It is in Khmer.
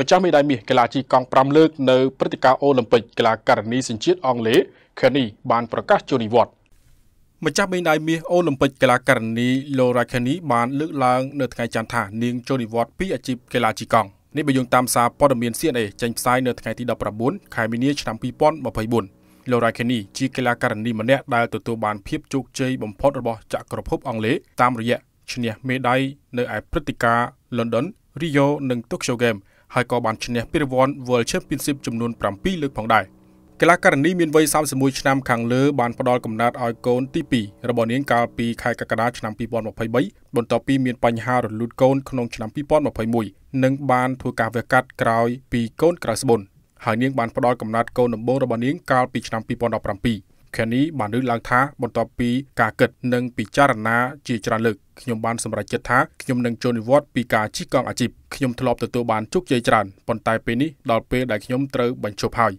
ម្ចាស់មេដាយមាសកីឡាជីកង់5លើកនៅព្រឹត្តិការណ៍អូឡ িম্প ិកកីឡាករនីសញ្ជាតិអង់គ្លេស Kenny បានប្រកាសចូលនិវត្តន៍ម្ចាស់មេដាយមាសអូឡ িম্প ិកកីឡាករនី Laura Kenny បានលើកឡើងនៅថ្ងៃច័ន្ទថានាងចូលនិវត្តន៍ពីអាជីពកីឡាជីកង់នេះបើយោងតាមសារព័ត៌មាន CNA ចេញផ្សាយនៅថ្ងៃទី19ខែមីនាឆ្នាំ2024 Laura Kenny ជាកីឡាករនីម្នាក់ដែលទទួលបានភាពជោគជ័យបំផុតរបស់ចក្រភពអង់គ្លេសតាមរយៈឈ្នះមេដាយនៅឯព្រឹត្តិការណ៍ London, Rio និង Tokyo Game ហើយក៏បានឈ្នះពានរង្វាន់ World Championship ចំនួន7លើកផងដែរកីឡាករនីមានវ័យ31ឆ្នាំខាងលើបានផ្ដល់កំណើតឲ្យកូនទី2របស់នាងកាលពីខែកក្កដាឆ្នាំ2023បន្ទាប់ពីមានបញ្ហារលូតកូនក្នុងឆ្នាំ2021និងបានធ្វើការវះកាត់ក្រោយពីកូនក្រៅស្បុនហើយនាងបានផ្ដល់កំណើតកូនដំបូងរបស់នាងកាលពីឆ្នាំ2017 Kenny បានលើកឡើងថាបន្ទាប់ពីការគិតនិងពិចារណាជាច្រើនលើកខ្ញុំបានសម្រេចចិត្តថាខ្ញុំនឹងចូលនិវត្តន៍ពីការជិះកង់អាជីពខ្ញុំធ្លាប់ទទួលបានជោគជ័យច្រើនប៉ុន្តែពេលនេះដល់ពេលដែលខ្ញុំត្រូវបញ្ឈប់ហើយ